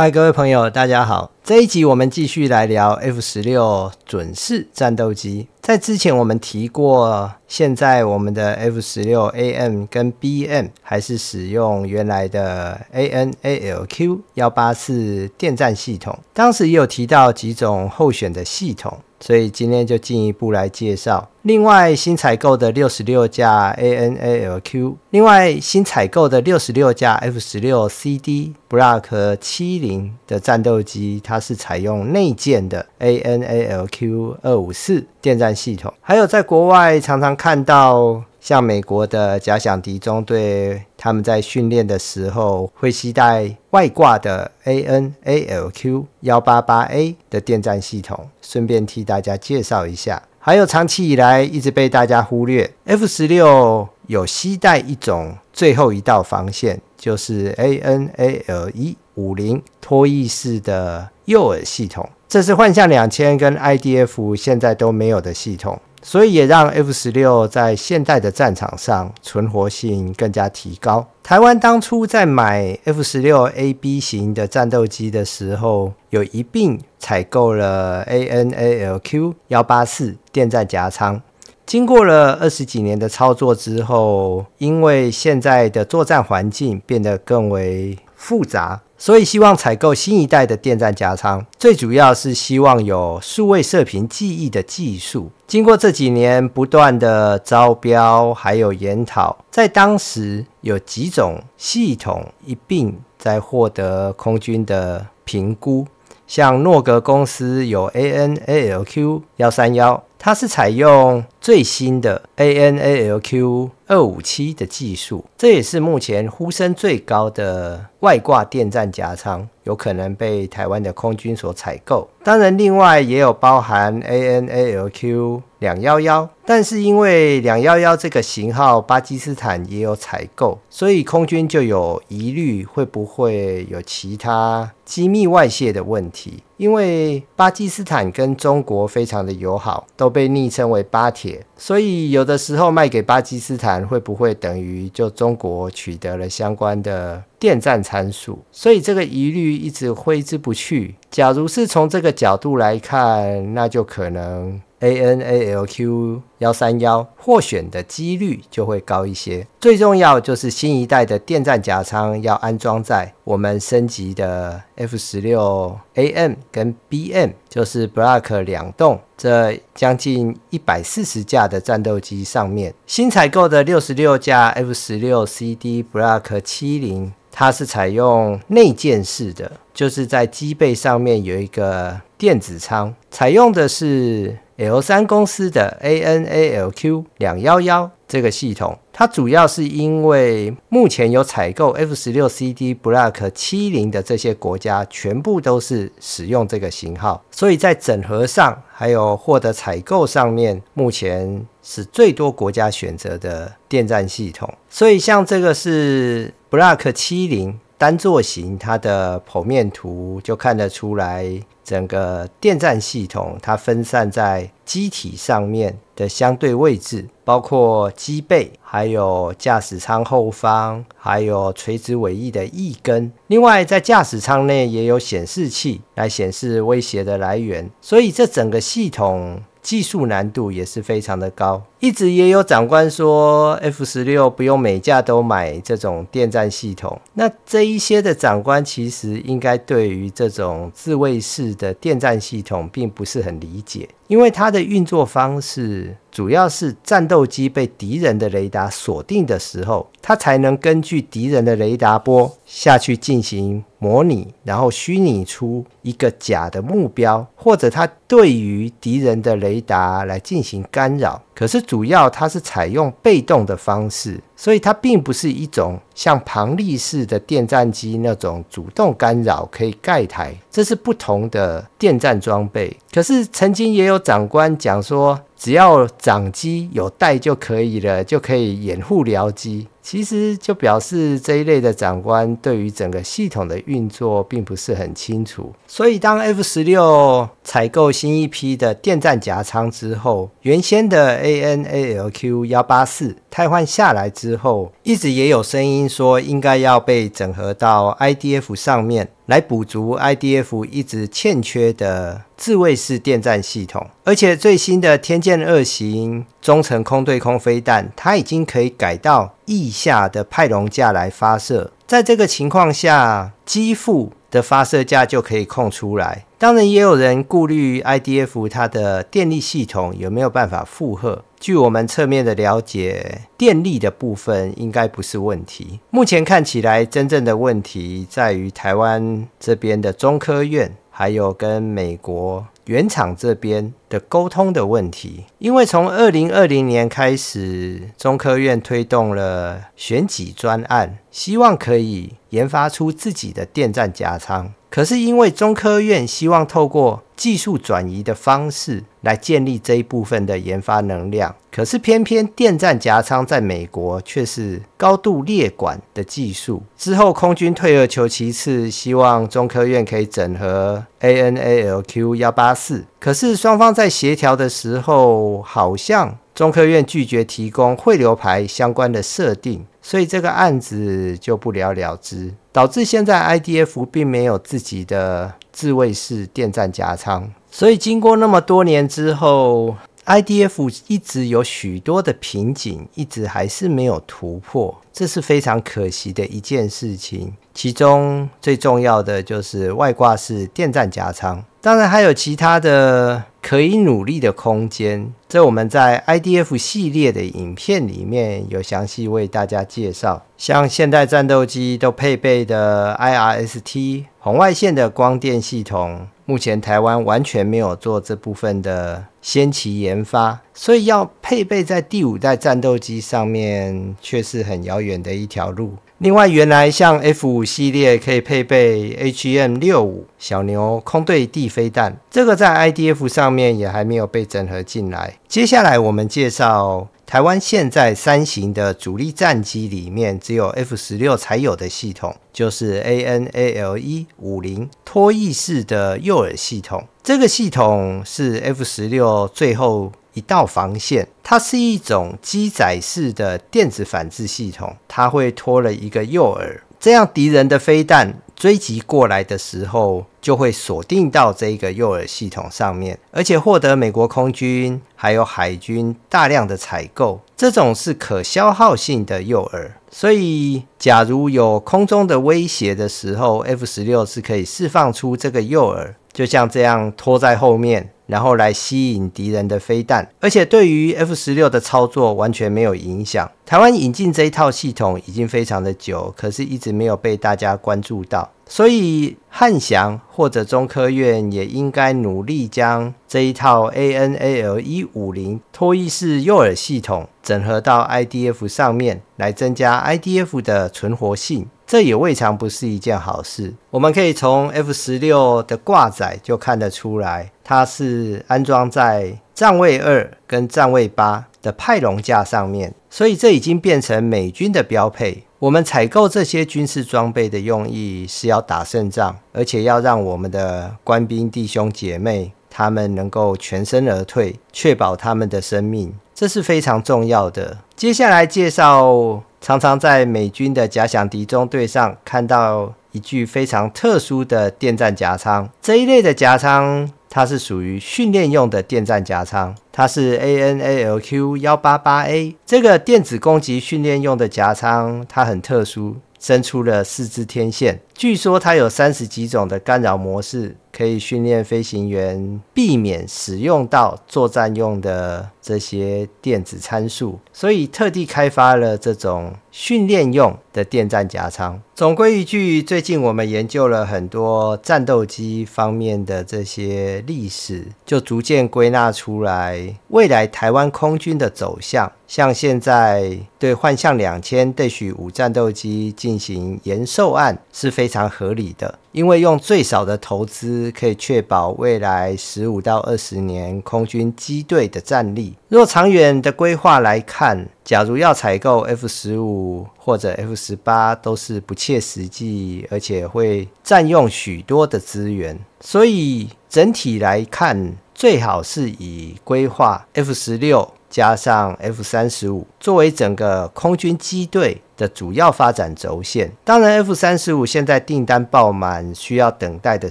嗨，各位朋友，大家好。这一集我们继续来聊 F 十六准式战斗机。在之前我们提过，现在我们的 F 十六 AM 跟 BM 还是使用原来的 ANALQ 幺八四电站系统。当时也有提到几种候选的系统。所以今天就进一步来介绍，另外新采购的六十六架 ANALQ，另外新采购的六十六架 F 十六 CD Block 七零的战斗机，它是采用内建的 ANALQ 二五四电站系统，还有在国外常常看到。像美国的假想敌中队，他们在训练的时候会携带外挂的 A N A L Q 幺八八 A 的电战系统。顺便替大家介绍一下，还有长期以来一直被大家忽略，F 十六有携带一种最后一道防线，就是 A N A L 一五零脱翼式的诱饵系统。这是幻象两千跟 IDF 现在都没有的系统，所以也让 F 十六在现代的战场上存活性更加提高。台湾当初在买 F 十六 A、B 型的战斗机的时候，有一并采购了 ANALQ 幺八四电站夹舱。经过了二十几年的操作之后，因为现在的作战环境变得更为。复杂，所以希望采购新一代的电站加仓。最主要是希望有数位射频记忆的技术。经过这几年不断的招标，还有研讨，在当时有几种系统一并在获得空军的评估。像诺格公司有 ANALQ 幺三幺。它是采用最新的 ANALQ 二五七的技术，这也是目前呼声最高的外挂电站夹舱，有可能被台湾的空军所采购。当然，另外也有包含 ANALQ 两幺幺，但是因为两幺幺这个型号巴基斯坦也有采购，所以空军就有疑虑，会不会有其他机密外泄的问题。因为巴基斯坦跟中国非常的友好，都被昵称为“巴铁”，所以有的时候卖给巴基斯坦会不会等于就中国取得了相关的电站参数？所以这个疑虑一直挥之不去。假如是从这个角度来看，那就可能。A N A L Q 幺三幺获选的几率就会高一些。最重要就是新一代的电战甲仓要安装在我们升级的 F 十六 A M 跟 B M，就是 Block 两栋这将近一百四十架的战斗机上面。新采购的六十六架 F 十六 C D Block 七零，它是采用内建式的，就是在机背上面有一个电子仓，采用的是。L 三公司的 ANALQ 两幺幺这个系统，它主要是因为目前有采购 F 十六 CD b l o c k 七零的这些国家，全部都是使用这个型号，所以在整合上还有获得采购上面，目前是最多国家选择的电站系统。所以像这个是 b l o c k 七零单座型，它的剖面图就看得出来。整个电站系统，它分散在机体上面的相对位置，包括机背、还有驾驶舱后方、还有垂直尾翼的翼根。另外，在驾驶舱内也有显示器来显示威胁的来源。所以，这整个系统。技术难度也是非常的高，一直也有长官说，F 十六不用每架都买这种电站系统。那这一些的长官其实应该对于这种自卫式的电站系统并不是很理解。因为它的运作方式主要是战斗机被敌人的雷达锁定的时候，它才能根据敌人的雷达波下去进行模拟，然后虚拟出一个假的目标，或者它对于敌人的雷达来进行干扰。可是主要它是采用被动的方式，所以它并不是一种像旁立式的电战机那种主动干扰可以盖台，这是不同的电战装备。可是曾经也有长官讲说，只要掌机有带就可以了，就可以掩护僚机。其实就表示这一类的长官对于整个系统的运作并不是很清楚，所以当 F 十六采购新一批的电站夹舱之后，原先的 ANALQ 幺八四汰换下来之后，一直也有声音说应该要被整合到 IDF 上面。来补足 IDF 一直欠缺的自卫式电站系统，而且最新的天剑二型中程空对空飞弹，它已经可以改到翼下的派龙架来发射。在这个情况下，机腹。的发射架就可以空出来。当然，也有人顾虑，I D F 它的电力系统有没有办法负荷？据我们侧面的了解，电力的部分应该不是问题。目前看起来，真正的问题在于台湾这边的中科院，还有跟美国原厂这边的沟通的问题。因为从二零二零年开始，中科院推动了选举专案，希望可以。研发出自己的电站夹仓。可是因为中科院希望透过技术转移的方式来建立这一部分的研发能量，可是偏偏电站夹仓在美国却是高度列管的技术。之后空军退而求其次，希望中科院可以整合 ANALQ 幺八四，可是双方在协调的时候，好像中科院拒绝提供汇流牌相关的设定。所以这个案子就不了了之，导致现在 IDF 并没有自己的自卫式电站加仓。所以经过那么多年之后，IDF 一直有许多的瓶颈，一直还是没有突破，这是非常可惜的一件事情。其中最重要的就是外挂式电站加仓。当然还有其他的可以努力的空间，这我们在 IDF 系列的影片里面有详细为大家介绍，像现代战斗机都配备的 IRST。红外线的光电系统，目前台湾完全没有做这部分的先期研发，所以要配备在第五代战斗机上面，却是很遥远的一条路。另外，原来像 F 五系列可以配备 H M 六五小牛空对地飞弹，这个在 I D F 上面也还没有被整合进来。接下来我们介绍。台湾现在三型的主力战机里面，只有 F 十六才有的系统，就是 A N A L 一五零拖曳式的诱饵系统。这个系统是 F 十六最后一道防线，它是一种机载式的电子反制系统，它会拖了一个诱饵。这样，敌人的飞弹追击过来的时候，就会锁定到这个诱饵系统上面，而且获得美国空军还有海军大量的采购。这种是可消耗性的诱饵，所以假如有空中的威胁的时候，F 十六是可以释放出这个诱饵，就像这样拖在后面。然后来吸引敌人的飞弹，而且对于 F 十六的操作完全没有影响。台湾引进这一套系统已经非常的久，可是，一直没有被大家关注到。所以，汉翔或者中科院也应该努力将这一套 ANAL 一五零脱衣式诱饵系统整合到 IDF 上面，来增加 IDF 的存活性。这也未尝不是一件好事。我们可以从 F 十六的挂载就看得出来，它是安装在站位二跟站位八。的派龙架上面，所以这已经变成美军的标配。我们采购这些军事装备的用意是要打胜仗，而且要让我们的官兵弟兄姐妹他们能够全身而退，确保他们的生命，这是非常重要的。接下来介绍，常常在美军的假想敌中队上看到一具非常特殊的电战夹舱，这一类的夹舱。它是属于训练用的电战夹仓，它是 ANALQ 幺八八 A 这个电子攻击训练用的夹仓，它很特殊，伸出了四支天线，据说它有三十几种的干扰模式。可以训练飞行员避免使用到作战用的这些电子参数，所以特地开发了这种训练用的电战夹舱。总归一句，最近我们研究了很多战斗机方面的这些历史，就逐渐归纳出来未来台湾空军的走向。像现在对幻象两千、对许五战斗机进行延寿案是非常合理的。因为用最少的投资可以确保未来十五到二十年空军机队的战力。若长远的规划来看，假如要采购 F 十五或者 F 十八都是不切实际，而且会占用许多的资源。所以整体来看，最好是以规划 F 十六。加上 F 三十五作为整个空军机队的主要发展轴线，当然 F 三十五现在订单爆满，需要等待的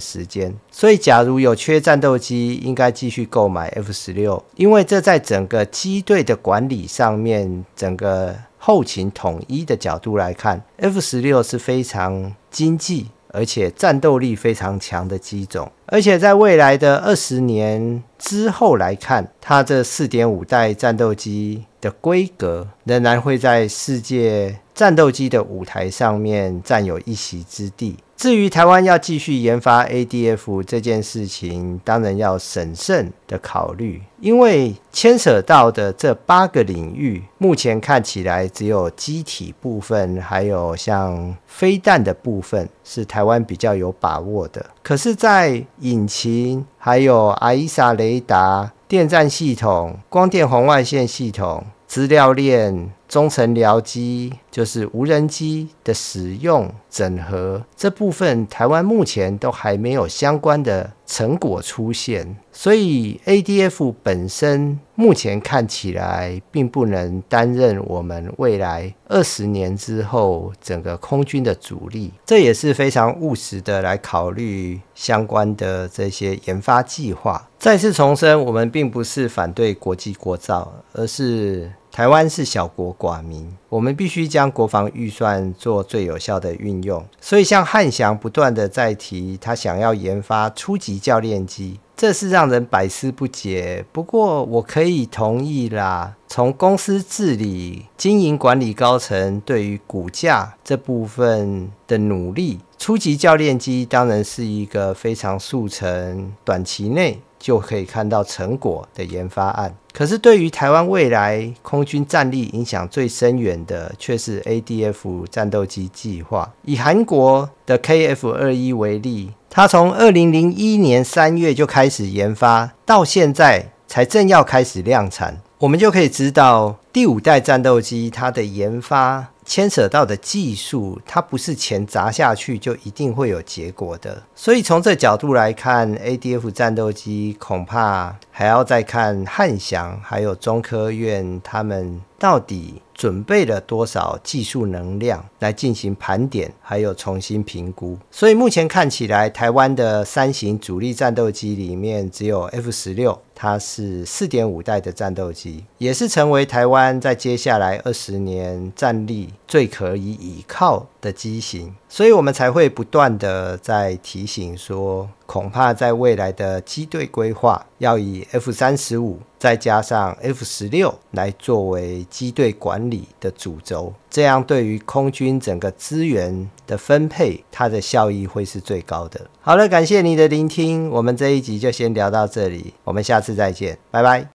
时间。所以假如有缺战斗机，应该继续购买 F 十六，因为这在整个机队的管理上面，整个后勤统一的角度来看，F 十六是非常经济。而且战斗力非常强的机种，而且在未来的二十年之后来看，它这四点五代战斗机的规格仍然会在世界战斗机的舞台上面占有一席之地。至于台湾要继续研发 ADF 这件事情，当然要审慎的考虑，因为牵涉到的这八个领域，目前看起来只有机体部分，还有像飞弹的部分，是台湾比较有把握的。可是，在引擎、还有阿伊 s 雷达、电站系统、光电红外线系统、资料链。中程僚机就是无人机的使用整合这部分，台湾目前都还没有相关的成果出现，所以 ADF 本身目前看起来并不能担任我们未来二十年之后整个空军的主力，这也是非常务实的来考虑相关的这些研发计划。再次重申，我们并不是反对国际国造，而是。台湾是小国寡民，我们必须将国防预算做最有效的运用。所以，像汉翔不断的在提他想要研发初级教练机，这是让人百思不解。不过，我可以同意啦。从公司治理、经营管理高层对于股价这部分的努力，初级教练机当然是一个非常速成、短期内就可以看到成果的研发案。可是，对于台湾未来空军战力影响最深远的，却是 ADF 战斗机计划。以韩国的 KF 二一为例，它从二零零一年三月就开始研发，到现在才正要开始量产。我们就可以知道，第五代战斗机它的研发。牵扯到的技术，它不是钱砸下去就一定会有结果的。所以从这角度来看，ADF 战斗机恐怕还要再看汉翔，还有中科院他们到底准备了多少技术能量来进行盘点，还有重新评估。所以目前看起来，台湾的三型主力战斗机里面只有 F 十六。它是四点五代的战斗机，也是成为台湾在接下来二十年战力最可以倚靠的机型。所以我们才会不断的在提醒说，恐怕在未来的机队规划，要以 F 三十五再加上 F 十六来作为机队管理的主轴，这样对于空军整个资源的分配，它的效益会是最高的。好了，感谢你的聆听，我们这一集就先聊到这里，我们下次再见，拜拜。